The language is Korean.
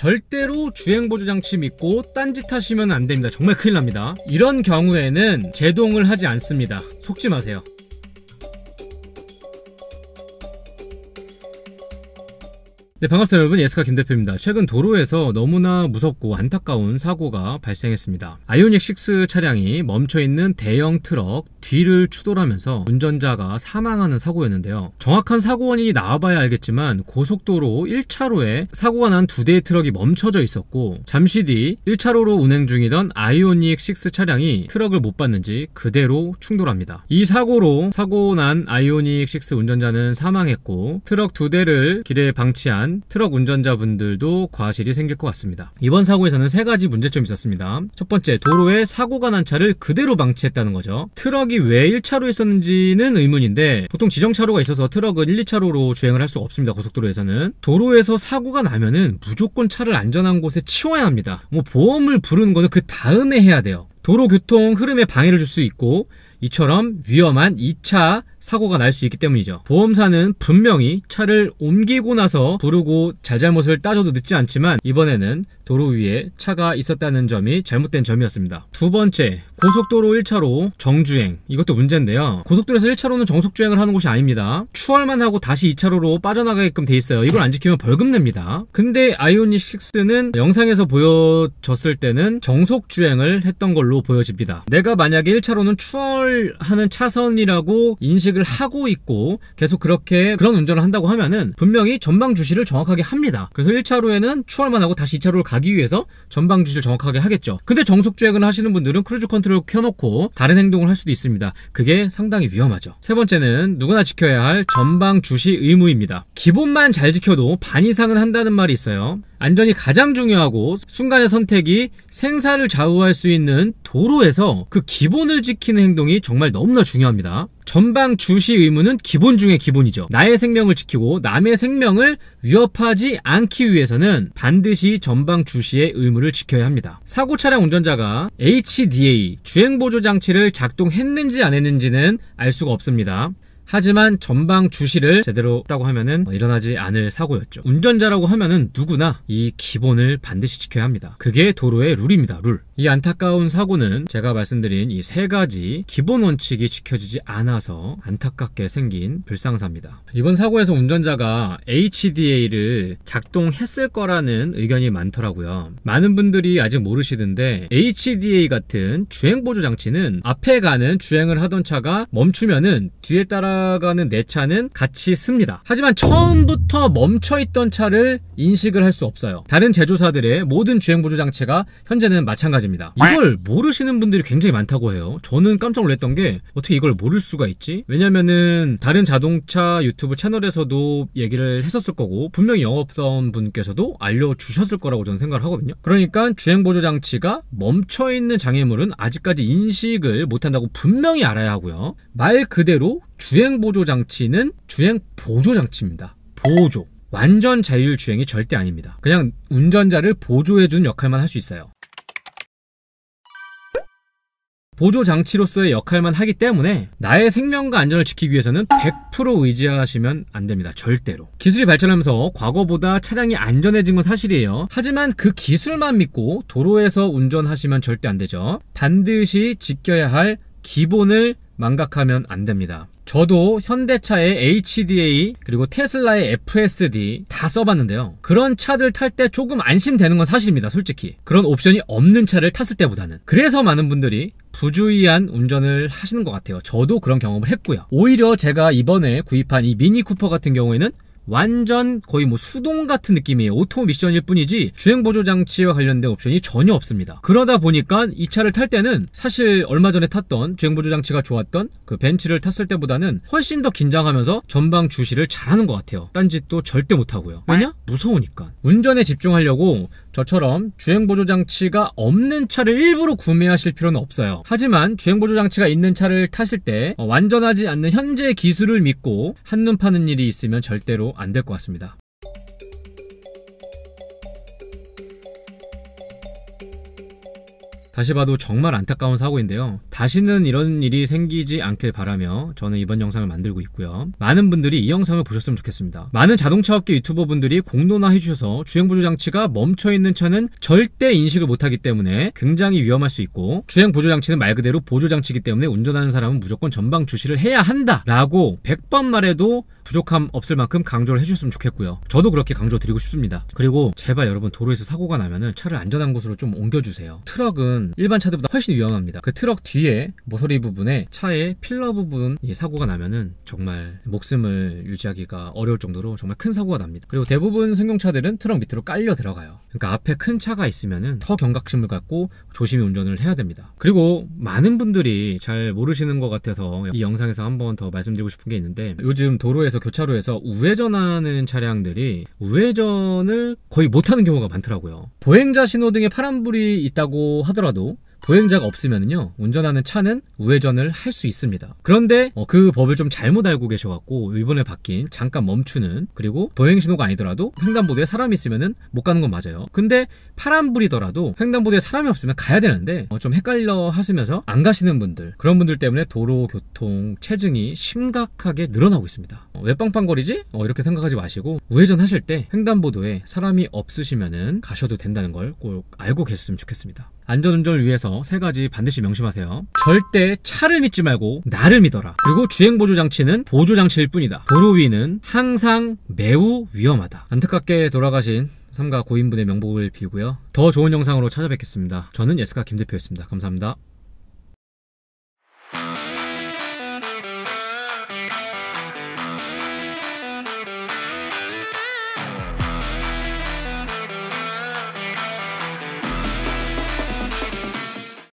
절대로 주행보조 장치 믿고 딴짓 하시면 안 됩니다. 정말 큰일 납니다. 이런 경우에는 제동을 하지 않습니다. 속지 마세요. 네, 반갑습니다, 여러분. 예스카 김 대표입니다. 최근 도로에서 너무나 무섭고 안타까운 사고가 발생했습니다. 아이오닉 6 차량이 멈춰있는 대형 트럭 뒤를 추돌하면서 운전자가 사망하는 사고였는데요. 정확한 사고 원인이 나와봐야 알겠지만 고속도로 1차로에 사고가 난 두 대의 트럭이 멈춰져 있었고 잠시 뒤 1차로로 운행 중이던 아이오닉 6 차량이 트럭을 못 봤는지 그대로 충돌합니다. 이 사고로 사고 난 아이오닉 6 운전자는 사망했고 트럭 두 대를 길에 방치한 포함한 트럭 운전자분들도 과실이 생길 것 같습니다. 이번 사고에서는 세 가지 문제점이 있었습니다. 첫 번째, 도로에 사고가 난 차를 그대로 방치했다는 거죠. 트럭이 왜 1차로 있었는지는 의문인데 보통 지정차로가 있어서 트럭은 1, 2차로로 주행을 할 수가 없습니다. 고속도로에서는. 도로에서 사고가 나면은 무조건 차를 안전한 곳에 치워야 합니다. 뭐 보험을 부르는 거는 그 다음에 해야 돼요. 도로교통 흐름에 방해를 줄 수 있고 이처럼 위험한 2차 사고가 날 수 있기 때문이죠. 보험사는 분명히 차를 옮기고 나서 부르고 잘잘못을 따져도 늦지 않지만 이번에는 도로 위에 차가 있었다는 점이 잘못된 점이었습니다. 두 번째, 고속도로 1차로 정주행. 이것도 문제인데요. 고속도로에서 1차로는 정속주행을 하는 곳이 아닙니다. 추월만 하고 다시 2차로로 빠져나가게끔 돼 있어요. 이걸 안 지키면 벌금 냅니다. 근데 아이오닉 6는 영상에서 보여졌을 때는 정속주행을 했던 걸로 보여집니다. 내가 만약에 1차로는 추월 차별하는 차선이라고 인식을 하고 있고 계속 그렇게 그런 운전을 한다고 하면은 분명히 전방 주시를 정확하게 합니다. 그래서 1차로에는 추월만 하고 다시 2차로를 가기 위해서 전방 주시를 정확하게 하겠죠. 근데 정속 주행을 하시는 분들은 크루즈 컨트롤 켜놓고 다른 행동을 할 수도 있습니다. 그게 상당히 위험하죠. 세 번째는 누구나 지켜야 할 전방 주시 의무입니다. 기본만 잘 지켜도 반 이상은 한다는 말이 있어요. 안전이 가장 중요하고 순간의 선택이 생사를 좌우할 수 있는 도로에서 그 기본을 지키는 행동이 정말 너무나 중요합니다. 전방 주시 의무는 기본 중의 기본이죠. 나의 생명을 지키고 남의 생명을 위협하지 않기 위해서는 반드시 전방 주시의 의무를 지켜야 합니다. 사고 차량 운전자가 HDA 주행보조 장치를 작동했는지 안 했는지는 알 수가 없습니다. 하지만 전방 주시를 제대로 했다고 하면은 뭐 일어나지 않을 사고였죠. 운전자라고 하면은 누구나 이 기본을 반드시 지켜야 합니다. 그게 도로의 룰입니다. 룰. 이 안타까운 사고는 제가 말씀드린 이 세 가지 기본 원칙이 지켜지지 않아서 안타깝게 생긴 불상사입니다. 이번 사고에서 운전자가 HDA를 작동했을 거라는 의견이 많더라고요. 많은 분들이 아직 모르시던데 HDA 같은 주행 보조 장치는 앞에 가는 주행을 하던 차가 멈추면은 뒤에 따라 지나가는 내 차는 같이 씁니다. 하지만 처음부터 멈춰있던 차를 인식을 할 수 없어요. 다른 제조사들의 모든 주행보조 장치가 현재는 마찬가지입니다. 이걸 모르시는 분들이 굉장히 많다고 해요. 저는 깜짝 놀랐던 게 어떻게 이걸 모를 수가 있지? 왜냐면은 다른 자동차 유튜브 채널에서도 얘기를 했었을 거고 분명히 영업사 분께서도 알려주셨을 거라고 저는 생각을 하거든요. 그러니까 주행보조 장치가 멈춰있는 장애물은 아직까지 인식을 못한다고 분명히 알아야 하고요. 말 그대로 주행 보조 장치는 주행 보조 장치입니다. 보조. 완전 자율 주행이 절대 아닙니다. 그냥 운전자를 보조해주는 역할만 할 수 있어요. 보조 장치로서의 역할만 하기 때문에 나의 생명과 안전을 지키기 위해서는 100% 의지하시면 안 됩니다. 절대로. 기술이 발전하면서 과거보다 차량이 안전해진 건 사실이에요. 하지만 그 기술만 믿고 도로에서 운전하시면 절대 안 되죠. 반드시 지켜야 할 기본을 망각하면 안 됩니다. 저도 현대차의 HDA 그리고 테슬라의 FSD 다 써봤는데요. 그런 차들 탈 때 조금 안심되는 건 사실입니다. 솔직히. 그런 옵션이 없는 차를 탔을 때보다는. 그래서 많은 분들이 부주의한 운전을 하시는 것 같아요. 저도 그런 경험을 했고요. 오히려 제가 이번에 구입한 이 미니 쿠퍼 같은 경우에는 완전 거의 뭐 수동 같은 느낌이에요. 오토 미션일 뿐이지 주행 보조 장치와 관련된 옵션이 전혀 없습니다. 그러다 보니까 이 차를 탈 때는 사실 얼마 전에 탔던 주행 보조 장치가 좋았던 그 벤츠를 탔을 때보다는 훨씬 더 긴장하면서 전방 주시를 잘하는 것 같아요. 딴짓도 절대 못하고요. 왜냐? 무서우니까. 운전에 집중하려고 저처럼 주행보조 장치가 없는 차를 일부러 구매하실 필요는 없어요. 하지만 주행보조 장치가 있는 차를 타실 때 어, 완전하지 않는 현재 기술을 믿고 한눈 파는 일이 있으면 절대로 안 될 것 같습니다. 다시 봐도 정말 안타까운 사고인데요. 다시는 이런 일이 생기지 않길 바라며 저는 이번 영상을 만들고 있고요. 많은 분들이 이 영상을 보셨으면 좋겠습니다. 많은 자동차 업계 유튜버분들이 공론화해 주셔서 주행보조 장치가 멈춰 있는 차는 절대 인식을 못하기 때문에 굉장히 위험할 수 있고 주행 보조 장치는 말 그대로 보조 장치이기 때문에 운전하는 사람은 무조건 전방 주시를 해야 한다라고 100번 말해도 부족함 없을 만큼 강조를 해주셨으면 좋겠고요. 저도 그렇게 강조 드리고 싶습니다. 그리고 제발 여러분 도로에서 사고가 나면 차를 안전한 곳으로 좀 옮겨주세요. 트럭은 일반 차들보다 훨씬 위험합니다. 그 트럭 뒤에 모서리 부분에 차의 필러 부분 이 사고가 나면은 정말 목숨을 유지하기가 어려울 정도로 정말 큰 사고가 납니다. 그리고 대부분 승용차들은 트럭 밑으로 깔려 들어가요. 그러니까 앞에 큰 차가 있으면은 더 경각심을 갖고 조심히 운전을 해야 됩니다. 그리고 많은 분들이 잘 모르시는 것 같아서 이 영상에서 한 번 더 말씀드리고 싶은 게 있는데 요즘 도로에서 교차로에서 우회전하는 차량들이 우회전을 거의 못하는 경우가 많더라고요. 보행자 신호등에 파란불이 있다고 하더라도 경도 보행자가 없으면요 운전하는 차는 우회전을 할 수 있습니다 그런데 어, 그 법을 좀 잘못 알고 계셔갖고 이번에 바뀐 잠깐 멈추는 그리고 보행신호가 아니더라도 횡단보도에 사람이 있으면 못 가는 건 맞아요 근데 파란불이더라도 횡단보도에 사람이 없으면 가야 되는데 어, 좀 헷갈려 하시면서 안 가시는 분들 그런 분들 때문에 도로교통 체증이 심각하게 늘어나고 있습니다 어, 왜 빵빵거리지? 어, 이렇게 생각하지 마시고 우회전 하실 때 횡단보도에 사람이 없으시면 가셔도 된다는 걸 꼭 알고 계셨으면 좋겠습니다 안전운전을 위해서 세 가지 반드시 명심하세요. 절대 차를 믿지 말고 나를 믿어라. 그리고 주행보조 장치는 보조 장치일 뿐이다. 도로 위는 항상 매우 위험하다. 안타깝게 돌아가신 삼가 고인분의 명복을 빌고요. 더 좋은 영상으로 찾아뵙겠습니다. 저는 예스카 김대표였습니다. 감사합니다.